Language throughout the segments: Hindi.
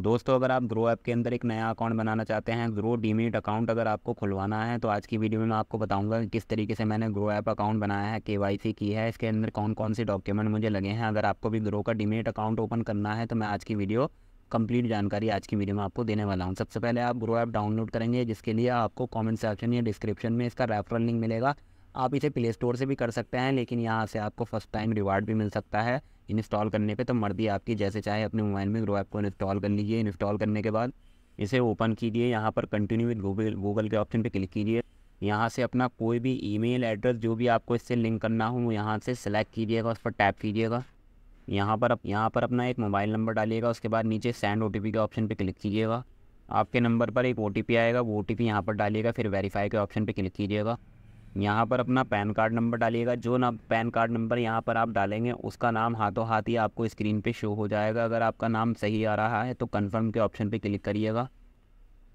दोस्तों अगर आप ग्रो ऐप के अंदर एक नया अकाउंट बनाना चाहते हैं ग्रो डीमेट अकाउंट अगर आपको खुलवाना है तो आज की वीडियो में मैं आपको बताऊंगा किस तरीके से मैंने ग्रो ऐप अकाउंट बनाया है केवाईसी की है इसके अंदर कौन कौन से डॉक्यूमेंट मुझे लगे हैं अगर आपको भी ग्रो का डीमेट अकाउंट ओपन करना है तो मैं आज की वीडियो कंप्लीट जानकारी आज की वीडियो में आपको देने वाला हूँ सबसे पहले आप ग्रो ऐप डाउनलोड करेंगे जिसके लिए आपको कॉमेंट सेक्शन या डिस्क्रिप्शन में इसका रेफरल लिंक मिलेगा आप इसे प्ले स्टोर से भी कर सकते हैं लेकिन यहाँ से आपको फर्स्ट टाइम रिवार्ड भी मिल सकता है इंस्टॉल करने पे तो मर्दी आपकी जैसे चाहे अपने मोबाइल में ग्रो ऐप को इंस्टॉल कर लीजिए इंस्टॉल करने के बाद इसे ओपन कीजिए यहाँ पर कंटिन्यू विद गूगल गूगल के ऑप्शन पे क्लिक कीजिए यहाँ से अपना कोई भी ईमेल एड्रेस जो भी आपको इससे लिंक करना हो यहाँ से सेलेक्ट कीजिएगा उस पर टैप कीजिएगा यहाँ पर यहाँ पर अपना एक मोबाइल नंबर डालिएगा उसके बाद नीचे सेंड ओ के ऑप्शन पर क्लिक कीजिएगा आपके नंबर पर एक ओ आएगा वो ओ टी पी यहाँ पर डालिएगा फिर वेरीफाई के ऑप्शन पर क्लिक कीजिएगा यहाँ पर अपना पैन कार्ड नंबर डालिएगा जो ना पैन कार्ड नंबर यहाँ पर आप डालेंगे उसका नाम हाथों हाथ ही आपको स्क्रीन पे शो हो जाएगा अगर आपका नाम सही आ रहा है तो कंफर्म के ऑप्शन पे क्लिक करिएगा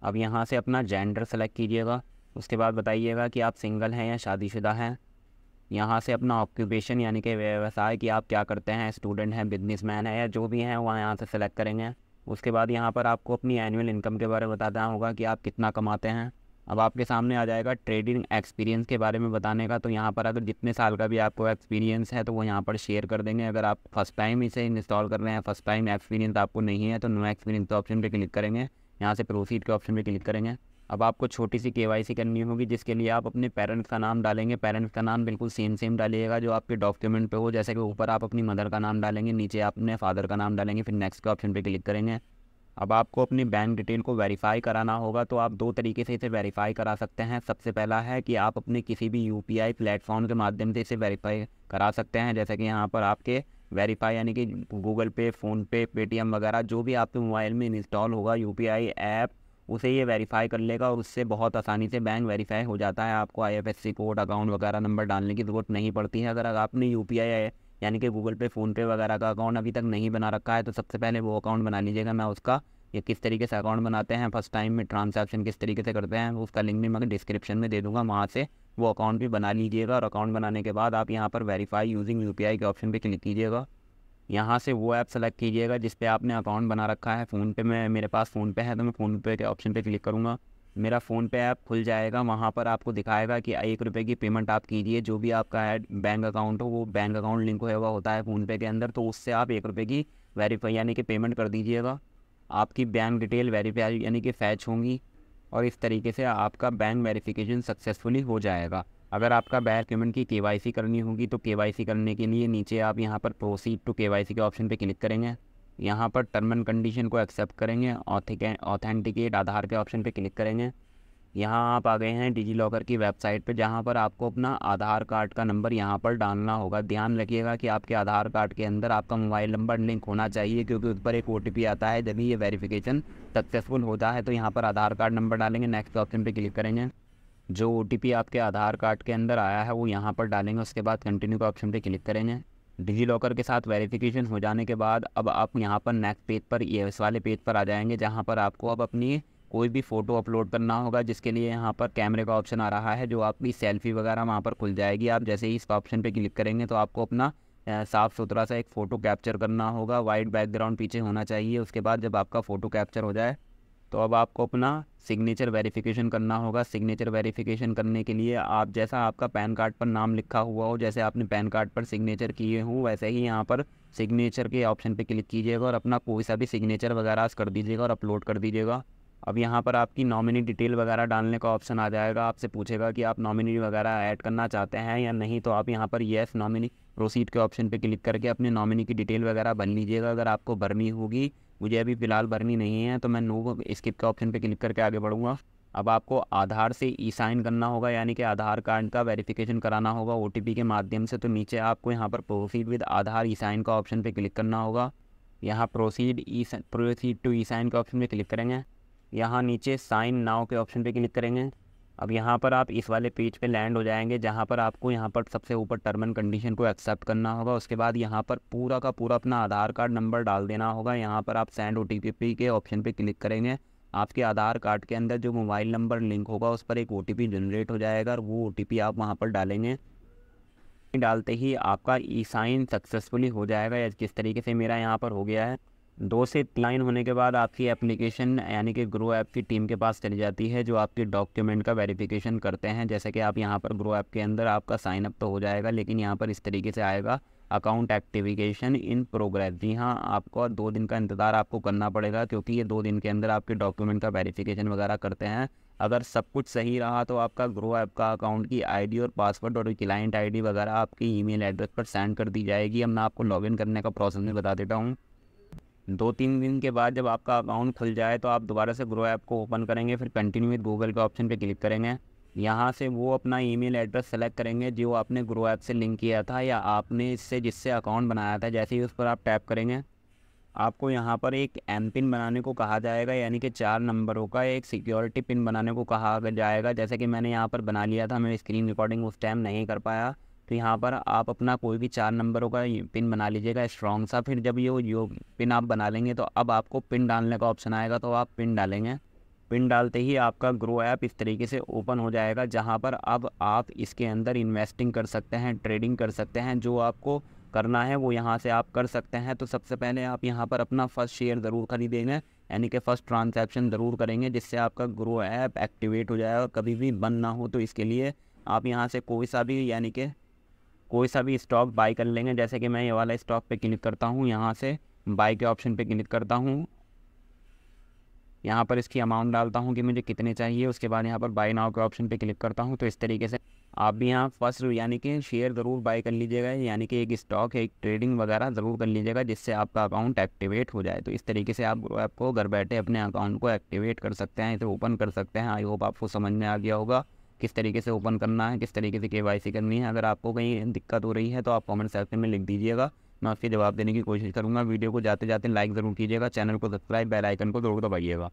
अब यहाँ से अपना जेंडर सेलेक्ट कीजिएगा उसके बाद बताइएगा कि आप सिंगल हैं या शादीशुदा हैं यहाँ से अपना ऑक्यूपेशन यानी कि व्यवसाय कि आप क्या करते हैं स्टूडेंट हैं मैन है या जो भी हैं वहाँ यहाँ से सेलेक्ट करेंगे उसके बाद यहाँ पर आपको अपनी एनुअल इनकम के बारे में बताना होगा कि आप कितना कमाते हैं अब आपके सामने आ जाएगा ट्रेडिंग एक्सपीरियंस के बारे में बताने का तो यहाँ पर अगर जितने साल का भी आपको एक्सपीरियंस है तो वो यहाँ पर शेयर कर देंगे अगर आप फर्स्ट टाइम इसे इंस्टॉल कर रहे हैं फर्स्ट टाइम एक्सपीरियंस आपको नहीं है तो नो एक्सपीरियंस के ऑप्शन पर क्लिक करेंगे यहाँ से प्रोसीड के ऑप्शन पर क्लिक करेंगे अब आपको छोटी सी के करनी होगी जिसके लिए आप अपने पेरेंट्स का नाम डालेंगे पेरेंट्स का नाम बिल्कुल सेम सेम डालिएगा जो आपके डॉक्यूमेंट पे हो जैसे कि ऊपर आप अपनी मदर का नाम डालेंगे नीचे आप अपने फादर का नाम डालेंगे फिर नेक्स्ट के ऑप्शन पे क्लिक करेंगे अब आपको अपनी बैंक डिटेल को वेरीफाई कराना होगा तो आप दो तरीके से इसे वेरीफाई करा सकते हैं सबसे पहला है कि आप अपने किसी भी यू पी प्लेटफॉर्म के माध्यम से इसे वेरीफाई करा सकते हैं जैसे कि यहाँ पर आपके वेरीफाई यानी कि गूगल पे फ़ोनपे पेटीएम वगैरह जो भी आपके मोबाइल में इंस्टॉल होगा यू ऐप उसे ये वेरीफाई कर लेगा और उससे बहुत आसानी से बैंक वेरीफाई हो जाता है आपको आई कोड अकाउंट वगैरह नंबर डालने की ज़रूरत नहीं पड़ती है अगर आपने यू पी यानी कि गूगल पे फ़ोनपे वगैरह का अकाउंट अभी तक नहीं बना रखा है तो सबसे पहले वो अकाउंट बना लीजिएगा मैं उसका या किस तरीके से अकाउंट बनाते हैं फर्स्ट टाइम में ट्रांजेक्शन किस तरीके से करते हैं उसका लिंक भी मैं डिस्क्रिप्शन में दे दूँगा वहाँ से वो अकाउंट भी बना लीजिएगा और अकाउंट बनाने के बाद आप यहाँ पर verify using U K option पर क्लिक कीजिएगा यहाँ से वो ऐप सेलेक्ट कीजिएगा जिस पे आपने अकाउंट बना रखा है फ़ोन पे में मेरे पास फ़ोन पे है तो मैं फ़ोन पे के ऑप्शन पे क्लिक करूँगा मेरा फ़ोन पे ऐप खुल जाएगा वहाँ पर आपको दिखाएगा कि एक रुपये की पेमेंट आप कीजिए जो भी आपका है बैंक अकाउंट हो वो बैंक अकाउंट लिंक हुआ होता है फ़ोनपे के अंदर तो उससे आप एक रुपये की वेरीफाई यानी कि पेमेंट कर दीजिएगा आपकी बैंक डिटेल वेरीफाई यानी कि फैच होंगी और इस तरीके से आपका बैंक वेरिफिकेशन सक्सेसफुली हो जाएगा अगर आपका बैंक पेमेंट की के करनी होगी तो के करने के लिए नीचे आप यहाँ पर प्रोसीड टू के के ऑप्शन पर क्लिक करेंगे यहाँ पर टर्म एंड कंडीशन को एक्सेप्ट करेंगे ऑथेंटिकेट आधार के ऑप्शन पर क्लिक करेंगे यहाँ आप आ गए हैं डिजी लॉकर की वेबसाइट पे जहाँ पर आपको अपना आधार कार्ड का नंबर यहाँ पर डालना होगा ध्यान रखिएगा कि आपके आधार कार्ड के अंदर आपका मोबाइल नंबर लिंक होना चाहिए क्योंकि उस पर एक ओ आता है जब ये वेरिफिकेशन सक्सेसफुल होता है तो यहाँ पर आधार कार्ड नंबर डालेंगे नेक्स्ट ऑप्शन पर क्लिक करेंगे जो ओ आपके आधार कार्ड के अंदर आया है वो यहाँ पर डालेंगे उसके बाद कंटिन्यू का ऑप्शन पर क्लिक करेंगे डिजी लॉकर के साथ वेरिफिकेशन हो जाने के बाद अब आप यहाँ पर नेक्स्ट पेज पर ये वाले पेज पर आ जाएंगे जहाँ पर आपको अब अपनी कोई भी फ़ोटो अपलोड करना होगा जिसके लिए यहाँ पर कैमरे का ऑप्शन आ रहा है जो आपकी सेल्फ़ी वगैरह वहाँ पर खुल जाएगी आप जैसे ही इस ऑप्शन पे क्लिक करेंगे तो आपको अपना साफ़ सुथरा सा एक फ़ोटो कैप्चर करना होगा वाइट बैकग्राउंड पीछे होना चाहिए उसके बाद जब आपका फ़ोटो कैप्चर हो जाए तो अब आपको अपना सिग्नेचर वेरिफिकेशन करना होगा सिग्नेचर वेरिफिकेशन करने के लिए आप जैसा आपका पैन कार्ड पर नाम लिखा हुआ हो जैसे आपने पैन कार्ड पर सिग्नेचर किए हों वैसे ही यहाँ पर सिग्नेचर के ऑप्शन पर क्लिक कीजिएगा और अपना कोई सा भी सिग्नेचर वगैरह कर दीजिएगा और अपलोड कर दीजिएगा अब यहाँ पर आपकी नॉमिनी डिटेल वगैरह डालने का ऑप्शन आ जाएगा आपसे पूछेगा कि आप नॉमिनी वगैरह ऐड करना चाहते हैं या नहीं तो आप यहाँ पर येस नॉमिनी प्रोसीड के ऑप्शन पे क्लिक करके अपने नॉमिनी की डिटेल वगैरह भर लीजिएगा अगर आपको भरनी होगी मुझे अभी फ़िलहाल भरनी नहीं है तो मैं नो स्किप के ऑप्शन पर क्लिक करके आगे बढ़ूँगा अब आपको आधार से ई साइन करना होगा यानी कि आधार कार्ड का वेरिफिकेशन कराना होगा ओ के माध्यम से तो नीचे आपको यहाँ पर proceed with Aadhaar e sign का ऑप्शन पर क्लिक करना होगा यहाँ proceed e proceed to e sign के ऑप्शन पर क्लिक करेंगे यहाँ नीचे साइन नाव के ऑप्शन पे क्लिक करेंगे अब यहाँ पर आप इस वाले पेज पे लैंड हो जाएंगे जहाँ पर आपको यहाँ पर सबसे ऊपर टर्म एंड कंडीशन को एक्सेप्ट करना होगा उसके बाद यहाँ पर पूरा का पूरा अपना आधार कार्ड नंबर डाल देना होगा यहाँ पर आप सेंड ओ के ऑप्शन पर क्लिक करेंगे आपके आधार कार्ड के अंदर जो मोबाइल नंबर लिंक होगा उस पर एक ओ जनरेट हो जाएगा और वो ओ आप वहाँ पर डालेंगे डालते ही आपका ई साइन सक्सेसफुली हो जाएगा या जिस तरीके से मेरा यहाँ पर हो गया है दो से लाइन होने के बाद आपकी एप्लीकेशन यानी कि ग्रो ऐप की टीम के पास चली जाती है जो आपके डॉक्यूमेंट का वेरिफिकेशन करते हैं जैसे कि आप यहाँ पर ग्रो ऐप के अंदर आपका साइन अप तो हो जाएगा लेकिन यहाँ पर इस तरीके से आएगा अकाउंट एक्टिविकेशन इन प्रोग्रेस जी हाँ आपको दो दिन का इंतज़ार आपको करना पड़ेगा क्योंकि ये दो दिन के अंदर आपके डॉक्यूमेंट का वेरिफिकेशन वगैरह करते हैं अगर सब कुछ सही रहा तो आपका ग्रो ऐप का अकाउंट की आईडी और पासवर्ड और क्लाइंट आईडी वगैरह आपकी ईमेल एड्रेस पर सेंड कर दी जाएगी अब मैं आपको लॉगिन करने का प्रोसेस भी बता देता हूँ दो तीन दिन के बाद जब आपका अकाउंट खुल जाए तो आप दोबारा से ग्रो ऐप को ओपन करेंगे फिर कंटिन्यू विद गूगल के ऑप्शन पर क्लिक करेंगे यहाँ से वो अपना ईमेल एड्रेस सेलेक्ट करेंगे जो आपने ग्रो ऐप से लिंक किया था या आपने इससे जिससे अकाउंट बनाया था जैसे ही उस पर आप टैप करेंगे आपको यहाँ पर एक एम पिन बनाने को कहा जाएगा यानी कि चार नंबरों का एक सिक्योरिटी पिन बनाने को कहा जाएगा जैसे कि मैंने यहाँ पर बना लिया था मैं स्क्रीन रिकॉर्डिंग उस टाइम नहीं कर पाया तो यहाँ पर आप अपना कोई भी चार नंबरों का पिन बना लीजिएगा स्ट्रॉन्ग सा फिर जब ये यो पिन आप बना लेंगे तो अब आपको पिन डालने का ऑप्शन आएगा तो आप पिन डालेंगे पिन डालते ही आपका ग्रो ऐप इस तरीके से ओपन हो जाएगा जहाँ पर अब आप इसके अंदर इन्वेस्टिंग कर सकते हैं ट्रेडिंग कर सकते हैं जो आपको करना है वो यहाँ से आप कर सकते हैं तो सबसे पहले आप यहाँ पर अपना फ़र्स्ट शेयर ज़रूर खरीदेंगे यानी कि फ़र्स्ट ट्रांजैक्शन ज़रूर करेंगे जिससे आपका ग्रो ऐप एक्टिवेट हो जाए और कभी भी बंद ना हो तो इसके लिए आप यहाँ से कोई सा भी यानी कि कोई सा भी स्टॉक बाय कर लेंगे जैसे कि मैं ये वाला स्टॉक पे क्लिक करता हूँ यहाँ से बाई के ऑप्शन पे क्लिक करता हूँ यहाँ पर इसकी अमाउंट डालता हूँ कि मुझे कितने चाहिए उसके बाद यहाँ पर बाई नाव के ऑप्शन पे क्लिक करता हूँ तो इस तरीके से आप भी यहाँ फर्स्ट यानी कि शेयर ज़रूर बाय कर लीजिएगा यानी कि एक स्टॉक एक ट्रेडिंग वगैरह ज़रूर कर लीजिएगा जिससे आपका अकाउंट एक्टिवेट हो जाए तो इस तरीके से आप आपको घर बैठे अपने अकाउंट को एक्टिवेट कर सकते हैं इसे ओपन कर सकते हैं आई होप आपको समझ में आ गया होगा किस तरीके से ओपन करना है किस तरीके से के करनी है अगर आपको कहीं दिक्कत हो रही है तो आप कमेंट सेक्शन में लिख दीजिएगा मैं उसके जवाब देने की कोशिश करूँगा वीडियो को जाते जाते लाइक ज़रूर कीजिएगा चैनल को सब्सक्राइब बेल आइकन को जरूर दबाइएगा